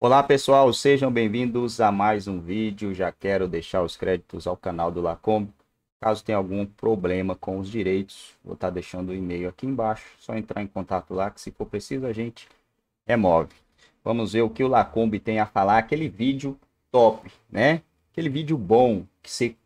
Olá pessoal, sejam bem-vindos a mais um vídeo. Já quero deixar os créditos ao canal do Lacombe. Caso tenha algum problema com os direitos, vou estar tá deixando o e-mail aqui embaixo. Só entrar em contato lá que se for preciso a gente remove. Vamos ver o que o Lacombe tem a falar. Aquele vídeo top, né? Aquele vídeo bom que você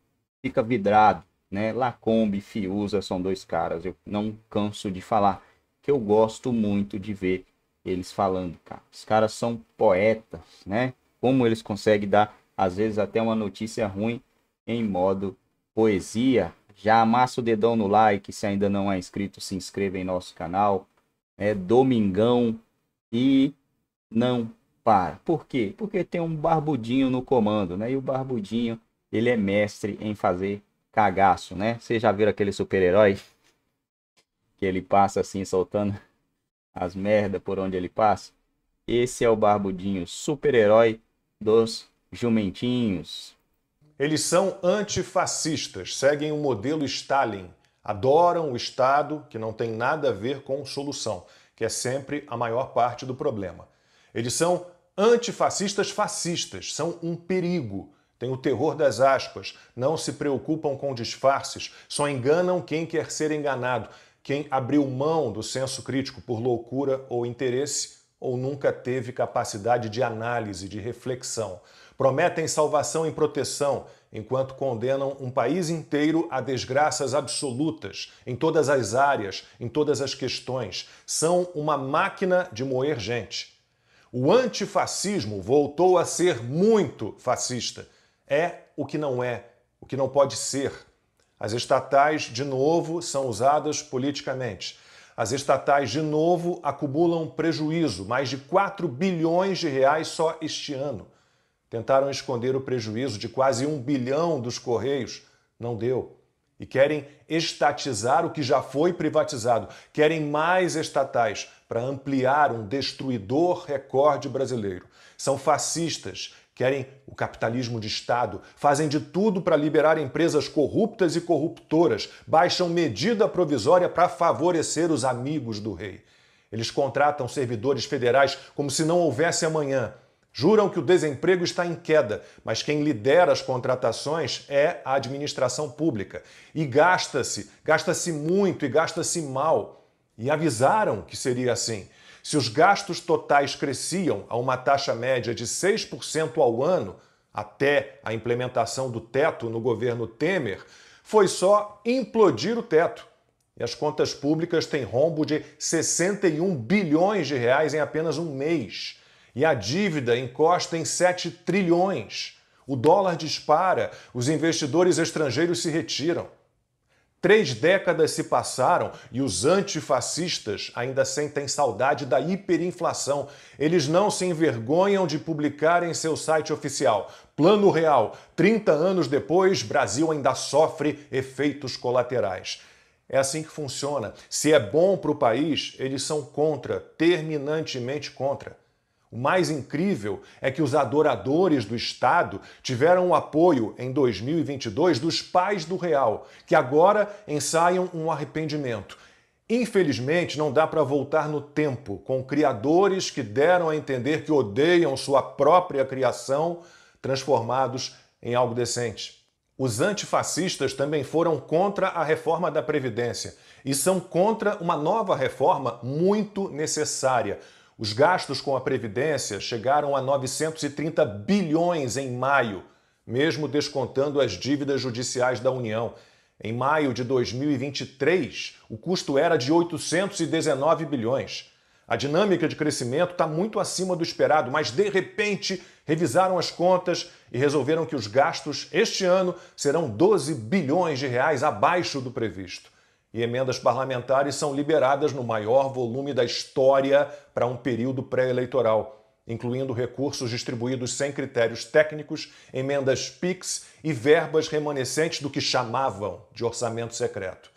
fica vidrado, né? Lacombe, Fiuza são dois caras. Eu não canso de falar que eu gosto muito de ver eles falando, cara. Os caras são poetas, né? Como eles conseguem dar, às vezes, até uma notícia ruim em modo poesia. Já amassa o dedão no like, se ainda não é inscrito, se inscreva em nosso canal. É Domingão e não para. Por quê? Porque tem um barbudinho no comando, né? E o barbudinho, ele é mestre em fazer cagaço, né? Vocês já viram aquele super-herói que ele passa assim soltando as merda por onde ele passa. Esse é o Barbudinho, super-herói dos jumentinhos. Eles são antifascistas, seguem o modelo Stalin, adoram o Estado, que não tem nada a ver com solução, que é sempre a maior parte do problema. Eles são antifascistas fascistas, são um perigo. Tem o terror das aspas, não se preocupam com disfarces, só enganam quem quer ser enganado quem abriu mão do senso crítico por loucura ou interesse ou nunca teve capacidade de análise, de reflexão. Prometem salvação e proteção, enquanto condenam um país inteiro a desgraças absolutas, em todas as áreas, em todas as questões. São uma máquina de moer gente. O antifascismo voltou a ser muito fascista. É o que não é, o que não pode ser, as estatais, de novo, são usadas politicamente. As estatais, de novo, acumulam prejuízo, mais de 4 bilhões de reais só este ano. Tentaram esconder o prejuízo de quase um bilhão dos Correios, não deu. E querem estatizar o que já foi privatizado, querem mais estatais para ampliar um destruidor recorde brasileiro. São fascistas, querem o capitalismo de Estado, fazem de tudo para liberar empresas corruptas e corruptoras, baixam medida provisória para favorecer os amigos do rei. Eles contratam servidores federais como se não houvesse amanhã. Juram que o desemprego está em queda, mas quem lidera as contratações é a administração pública. E gasta-se, gasta-se muito e gasta-se mal. E avisaram que seria assim. Se os gastos totais cresciam a uma taxa média de 6% ao ano, até a implementação do teto no governo Temer, foi só implodir o teto. E as contas públicas têm rombo de 61 bilhões de reais em apenas um mês. E a dívida encosta em 7 trilhões. O dólar dispara, os investidores estrangeiros se retiram. Três décadas se passaram e os antifascistas ainda sentem saudade da hiperinflação. Eles não se envergonham de publicar em seu site oficial. Plano Real. 30 anos depois, Brasil ainda sofre efeitos colaterais. É assim que funciona. Se é bom para o país, eles são contra, terminantemente contra. O mais incrível é que os adoradores do Estado tiveram o apoio em 2022 dos pais do Real, que agora ensaiam um arrependimento. Infelizmente, não dá para voltar no tempo com criadores que deram a entender que odeiam sua própria criação, transformados em algo decente. Os antifascistas também foram contra a reforma da Previdência e são contra uma nova reforma muito necessária os gastos com a Previdência chegaram a 930 bilhões em maio, mesmo descontando as dívidas judiciais da União. Em maio de 2023, o custo era de 819 bilhões. A dinâmica de crescimento está muito acima do esperado, mas de repente revisaram as contas e resolveram que os gastos este ano serão 12 bilhões de reais abaixo do previsto e emendas parlamentares são liberadas no maior volume da história para um período pré-eleitoral, incluindo recursos distribuídos sem critérios técnicos, emendas PIX e verbas remanescentes do que chamavam de orçamento secreto.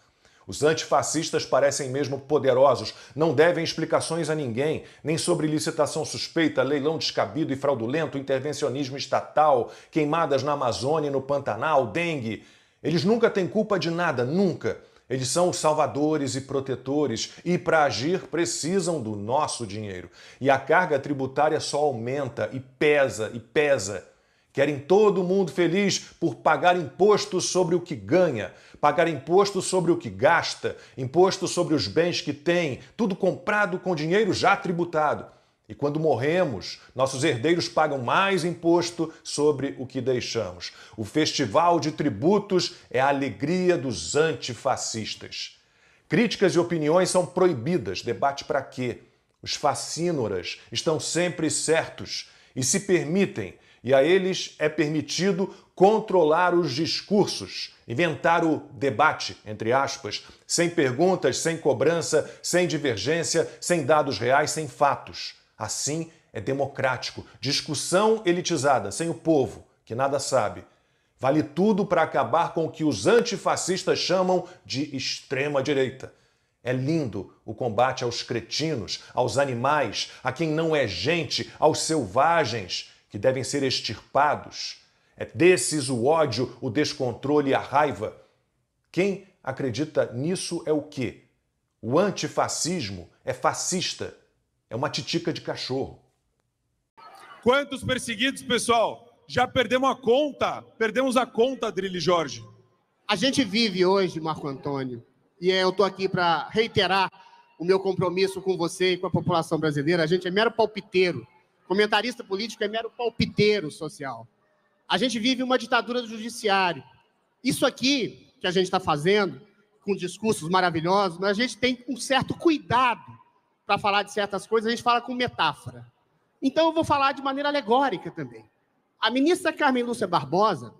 Os antifascistas parecem mesmo poderosos, não devem explicações a ninguém, nem sobre licitação suspeita, leilão descabido e fraudulento, intervencionismo estatal, queimadas na Amazônia e no Pantanal, dengue. Eles nunca têm culpa de nada, nunca. Eles são os salvadores e protetores e, para agir, precisam do nosso dinheiro. E a carga tributária só aumenta e pesa e pesa. Querem todo mundo feliz por pagar imposto sobre o que ganha, pagar imposto sobre o que gasta, imposto sobre os bens que tem, tudo comprado com dinheiro já tributado. E quando morremos, nossos herdeiros pagam mais imposto sobre o que deixamos. O festival de tributos é a alegria dos antifascistas. Críticas e opiniões são proibidas, debate para quê? Os fascínoras estão sempre certos e se permitem, e a eles é permitido controlar os discursos, inventar o debate, entre aspas, sem perguntas, sem cobrança, sem divergência, sem dados reais, sem fatos Assim é democrático. Discussão elitizada, sem o povo, que nada sabe. Vale tudo para acabar com o que os antifascistas chamam de extrema-direita. É lindo o combate aos cretinos, aos animais, a quem não é gente, aos selvagens, que devem ser extirpados. É desses o ódio, o descontrole e a raiva. Quem acredita nisso é o quê? O antifascismo é fascista é uma titica de cachorro. Quantos perseguidos, pessoal? Já perdemos a conta. Perdemos a conta, Drilly Jorge. A gente vive hoje, Marco Antônio, e é, eu estou aqui para reiterar o meu compromisso com você e com a população brasileira. A gente é mero palpiteiro. Comentarista político é mero palpiteiro social. A gente vive uma ditadura do judiciário. Isso aqui que a gente está fazendo, com discursos maravilhosos, mas a gente tem um certo cuidado para falar de certas coisas, a gente fala com metáfora. Então eu vou falar de maneira alegórica também. A ministra Carmen Lúcia Barbosa,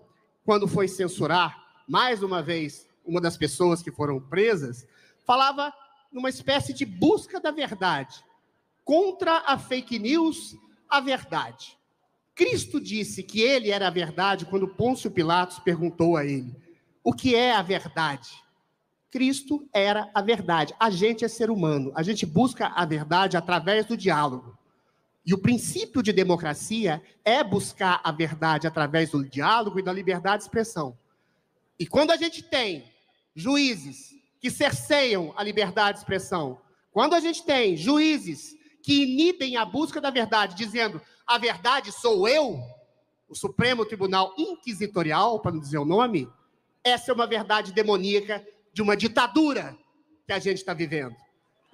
quando foi censurar, mais uma vez, uma das pessoas que foram presas, falava numa espécie de busca da verdade, contra a fake news, a verdade. Cristo disse que ele era a verdade quando Pôncio Pilatos perguntou a ele: o que é a verdade? Cristo era a verdade. A gente é ser humano. A gente busca a verdade através do diálogo. E o princípio de democracia é buscar a verdade através do diálogo e da liberdade de expressão. E quando a gente tem juízes que cerceiam a liberdade de expressão, quando a gente tem juízes que inibem a busca da verdade, dizendo a verdade sou eu, o Supremo Tribunal Inquisitorial, para não dizer o nome, essa é uma verdade demoníaca de uma ditadura que a gente está vivendo.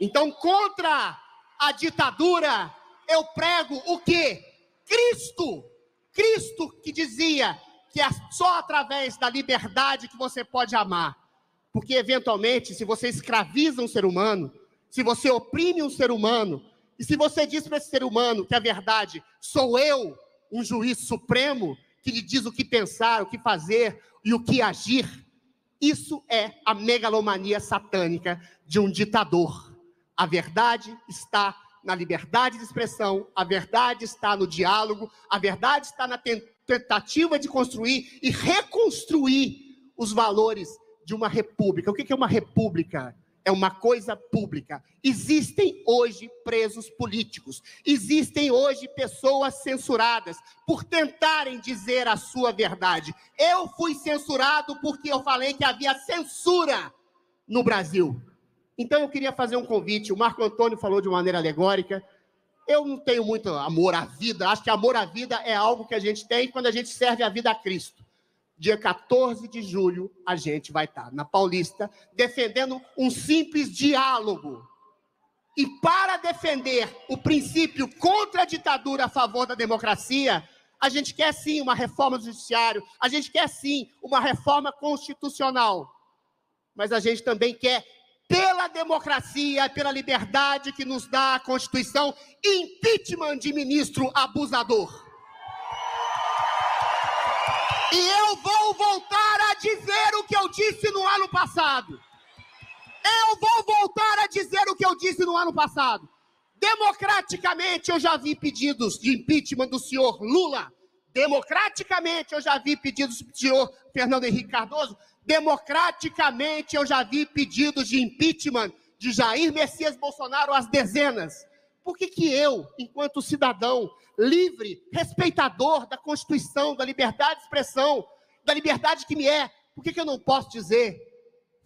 Então, contra a ditadura, eu prego o quê? Cristo! Cristo que dizia que é só através da liberdade que você pode amar. Porque, eventualmente, se você escraviza um ser humano, se você oprime um ser humano, e se você diz para esse ser humano que a verdade sou eu, um juiz supremo, que lhe diz o que pensar, o que fazer e o que agir, isso é a megalomania satânica de um ditador. A verdade está na liberdade de expressão, a verdade está no diálogo, a verdade está na tentativa de construir e reconstruir os valores de uma república. O que é uma república? é uma coisa pública. Existem hoje presos políticos, existem hoje pessoas censuradas por tentarem dizer a sua verdade. Eu fui censurado porque eu falei que havia censura no Brasil. Então eu queria fazer um convite. O Marco Antônio falou de maneira alegórica. Eu não tenho muito amor à vida, acho que amor à vida é algo que a gente tem quando a gente serve a vida a Cristo dia 14 de julho, a gente vai estar na Paulista defendendo um simples diálogo. E para defender o princípio contra a ditadura a favor da democracia, a gente quer sim uma reforma do judiciário, a gente quer sim uma reforma constitucional. Mas a gente também quer, pela democracia, pela liberdade que nos dá a Constituição, impeachment de ministro abusador. E eu vou voltar a dizer o que eu disse no ano passado. Eu vou voltar a dizer o que eu disse no ano passado. Democraticamente, eu já vi pedidos de impeachment do senhor Lula. Democraticamente, eu já vi pedidos do senhor Fernando Henrique Cardoso. Democraticamente, eu já vi pedidos de impeachment de Jair Messias Bolsonaro às dezenas. Por que, que eu, enquanto cidadão, livre, respeitador da Constituição, da liberdade de expressão, da liberdade que me é, por que, que eu não posso dizer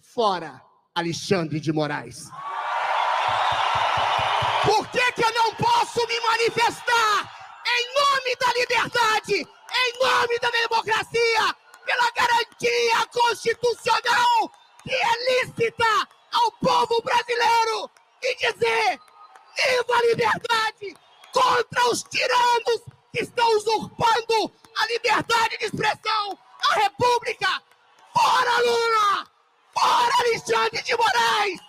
fora Alexandre de Moraes? Por que, que eu não posso me manifestar em nome da liberdade, em nome da democracia, pela garantia constitucional que é lícita ao povo brasileiro e dizer: viva a liberdade! contra os tiranos que estão usurpando a liberdade de expressão, a república. Fora Lula! Fora Alexandre de Moraes!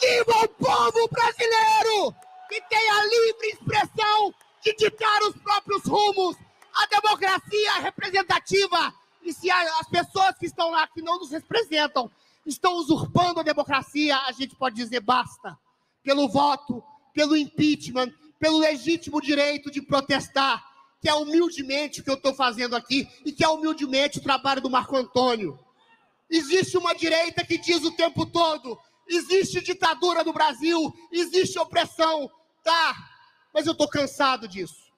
Viva o povo brasileiro que tem a livre expressão de ditar os próprios rumos. A democracia representativa. E se as pessoas que estão lá, que não nos representam, estão usurpando a democracia, a gente pode dizer basta. Pelo voto, pelo impeachment, pelo legítimo direito de protestar, que é humildemente o que eu estou fazendo aqui e que é humildemente o trabalho do Marco Antônio. Existe uma direita que diz o tempo todo: existe ditadura no Brasil, existe opressão, tá? Mas eu estou cansado disso.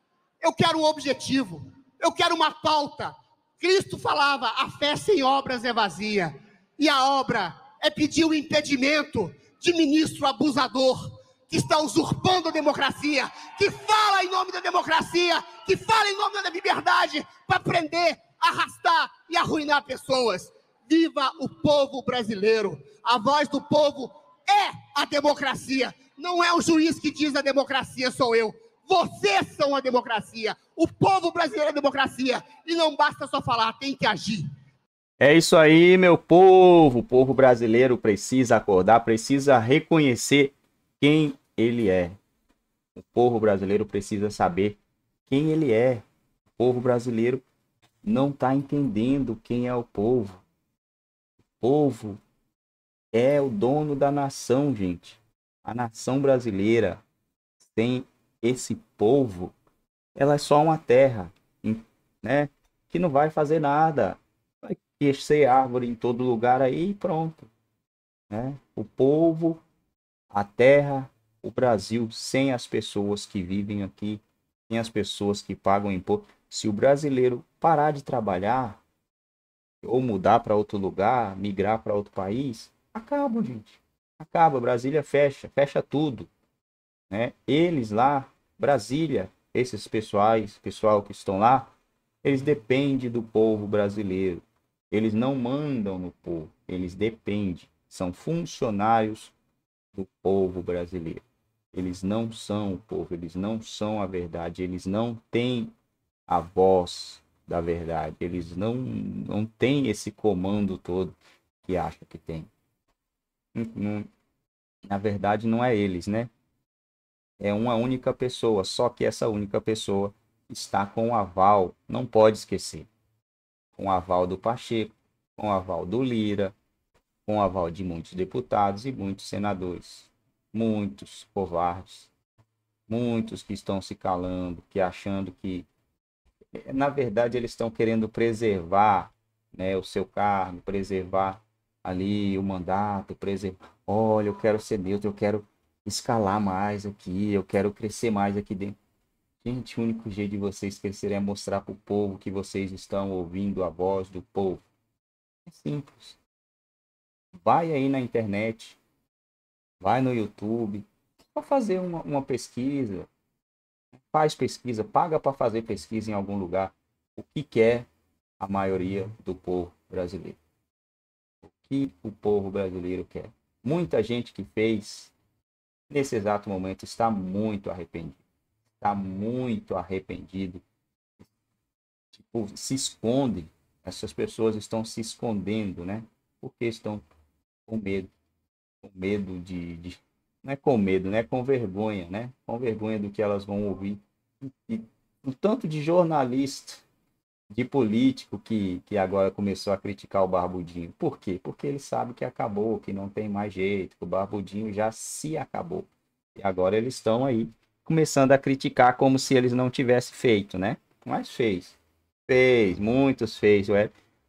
Eu quero um objetivo, eu quero uma pauta. Cristo falava: a fé sem obras é vazia, e a obra é pedir o impedimento de ministro abusador, que está usurpando a democracia, que fala em nome da democracia, que fala em nome da liberdade, para prender, arrastar e arruinar pessoas. Viva o povo brasileiro! A voz do povo é a democracia. Não é o juiz que diz a democracia, sou eu. Vocês são a democracia. O povo brasileiro é a democracia. E não basta só falar, tem que agir. É isso aí, meu povo. O povo brasileiro precisa acordar, precisa reconhecer quem ele é. O povo brasileiro precisa saber quem ele é. O povo brasileiro não está entendendo quem é o povo. O povo é o dono da nação, gente. A nação brasileira sem esse povo, ela é só uma terra, né? Que não vai fazer nada. Vai crescer árvore em todo lugar aí e pronto. Né? O povo, a terra, o Brasil sem as pessoas que vivem aqui, sem as pessoas que pagam imposto. Se o brasileiro parar de trabalhar ou mudar para outro lugar, migrar para outro país, acaba, gente. Acaba, Brasília fecha, fecha tudo, né? Eles lá, Brasília, esses pessoais, pessoal que estão lá, eles dependem do povo brasileiro. Eles não mandam no povo, eles dependem, são funcionários do povo brasileiro. Eles não são o povo, eles não são a verdade, eles não têm a voz da verdade, eles não, não têm esse comando todo que acha que tem. Na verdade, não é eles, né? É uma única pessoa, só que essa única pessoa está com o aval, não pode esquecer, com o aval do Pacheco, com o aval do Lira, com o aval de muitos deputados e muitos senadores. Muitos covardes, muitos que estão se calando, que achando que, eh, na verdade, eles estão querendo preservar né, o seu cargo, preservar ali o mandato, preservar. Olha, eu quero ser neutro, eu quero escalar mais aqui, eu quero crescer mais aqui dentro. Gente, o único jeito de vocês crescerem é mostrar para o povo que vocês estão ouvindo a voz do povo. É simples. Vai aí na internet, vai no YouTube para fazer uma, uma, pesquisa, faz pesquisa, paga para fazer pesquisa em algum lugar, o que quer a maioria do povo brasileiro. O que o povo brasileiro quer. Muita gente que fez, nesse exato momento, está muito arrependido. Está muito arrependido. Tipo, se esconde. Essas pessoas estão se escondendo, né? Porque estão com medo com medo de, de, Não é com medo, né? É com vergonha, né? Com vergonha do que elas vão ouvir. E o tanto de jornalista, de político que, que agora começou a criticar o Barbudinho. Por quê? Porque ele sabe que acabou, que não tem mais jeito, que o Barbudinho já se acabou. E agora eles estão aí começando a criticar como se eles não tivessem feito, né? Mas fez. Fez, muitos fez.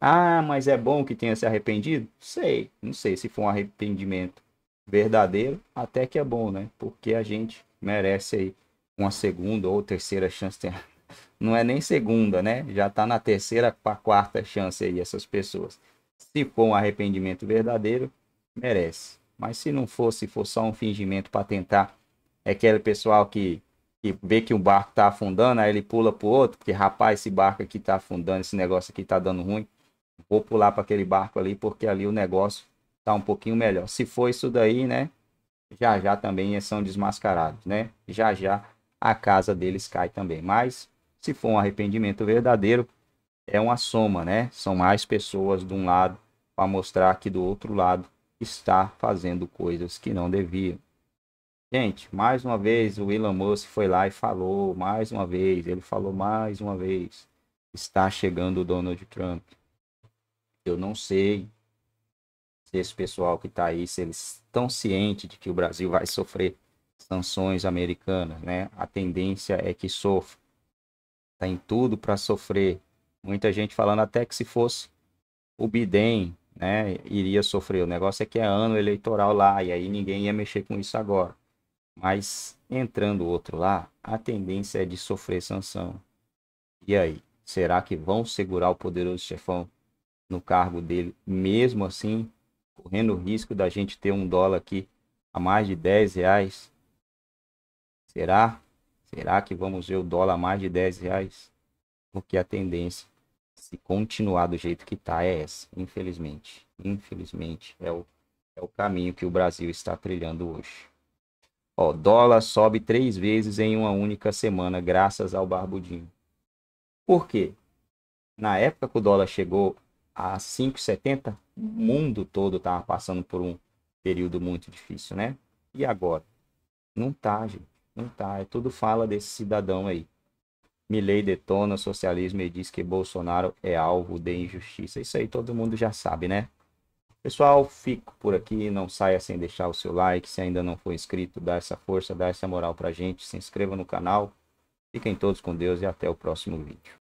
Ah, mas é bom que tenha se arrependido? Sei, não sei se foi um arrependimento verdadeiro, até que é bom, né? Porque a gente merece aí uma segunda ou terceira chance. Não é nem segunda, né? Já está na terceira para quarta chance aí essas pessoas. Se for um arrependimento verdadeiro, merece. Mas se não for, se for só um fingimento para tentar, é aquele pessoal que, que vê que o barco está afundando, aí ele pula pro outro, porque rapaz, esse barco aqui está afundando, esse negócio aqui está dando ruim. Vou pular para aquele barco ali, porque ali o negócio tá um pouquinho melhor. Se for isso daí, né? Já já também é são desmascarados, né? Já já a casa deles cai também. Mas se for um arrependimento verdadeiro, é uma soma, né? São mais pessoas de um lado para mostrar que do outro lado está fazendo coisas que não deviam. Gente, mais uma vez o Elon Musk foi lá e falou, mais uma vez, ele falou mais uma vez, está chegando o Donald Trump. Eu não sei esse pessoal que está aí, se eles estão cientes de que o Brasil vai sofrer sanções americanas, né? A tendência é que sofra. Está em tudo para sofrer. Muita gente falando até que se fosse o Biden, né, iria sofrer. O negócio é que é ano eleitoral lá e aí ninguém ia mexer com isso agora. Mas entrando outro lá, a tendência é de sofrer sanção. E aí, será que vão segurar o poderoso chefão no cargo dele mesmo assim? correndo o risco da gente ter um dólar aqui a mais de 10 reais. Será? Será que vamos ver o dólar a mais de 10 reais? Porque a tendência, se continuar do jeito que está, é essa. Infelizmente, infelizmente, é o, é o caminho que o Brasil está trilhando hoje. Ó, dólar sobe três vezes em uma única semana, graças ao Barbudinho. Por quê? Na época que o dólar chegou a 5,70, o uhum. mundo todo estava passando por um período muito difícil, né? E agora? Não tá, gente. Não tá. É tudo fala desse cidadão aí. Milley detona o socialismo e diz que Bolsonaro é alvo de injustiça. Isso aí todo mundo já sabe, né? Pessoal, fico por aqui. Não saia sem deixar o seu like. Se ainda não for inscrito, dá essa força, dá essa moral pra gente. Se inscreva no canal. Fiquem todos com Deus e até o próximo vídeo.